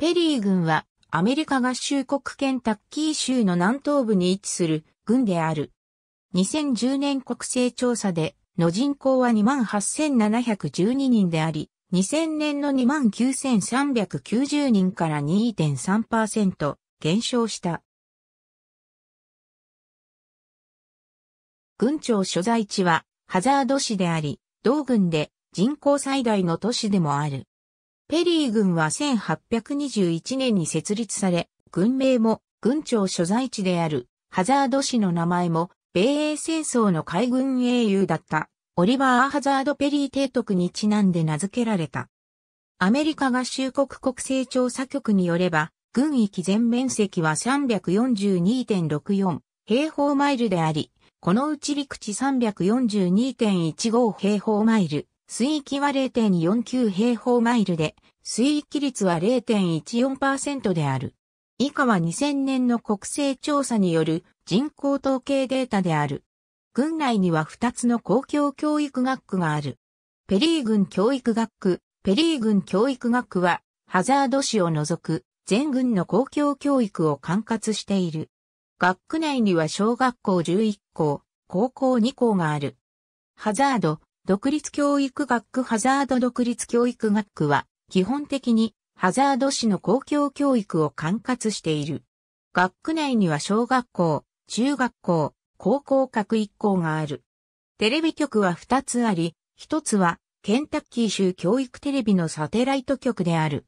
ペリー軍はアメリカ合衆国ケンタッキー州の南東部に位置する軍である。2010年国勢調査での人口は28,712人であり、2000年の29,390人から2.3%減少した。軍庁所在地はハザード市であり、同軍で人口最大の都市でもある。ペリー軍は1821年に設立され、軍名も軍庁所在地であるハザード氏の名前も米英戦争の海軍英雄だったオリバー・ハザード・ペリー提督にちなんで名付けられた。アメリカ合衆国国勢調査局によれば、軍域全面積は342.64平方マイルであり、このうち陸地342.15平方マイル、水域は0.49平方マイルで、水域率は0.14%である。以下は2000年の国勢調査による人口統計データである。軍内には2つの公共教育学区がある。ペリー軍教育学区、ペリー軍教育学区は、ハザード市を除く全軍の公共教育を管轄している。学区内には小学校11校、高校2校がある。ハザード、独立教育学区ハザード独立教育学区は、基本的にハザード市の公共教育を管轄している。学区内には小学校、中学校、高校各一校がある。テレビ局は2つあり、1つはケンタッキー州教育テレビのサテライト局である。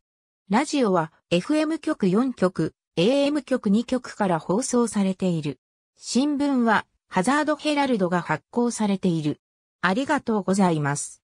ラジオは FM 局4局、AM 局2局から放送されている。新聞はハザードヘラルドが発行されている。ありがとうございます。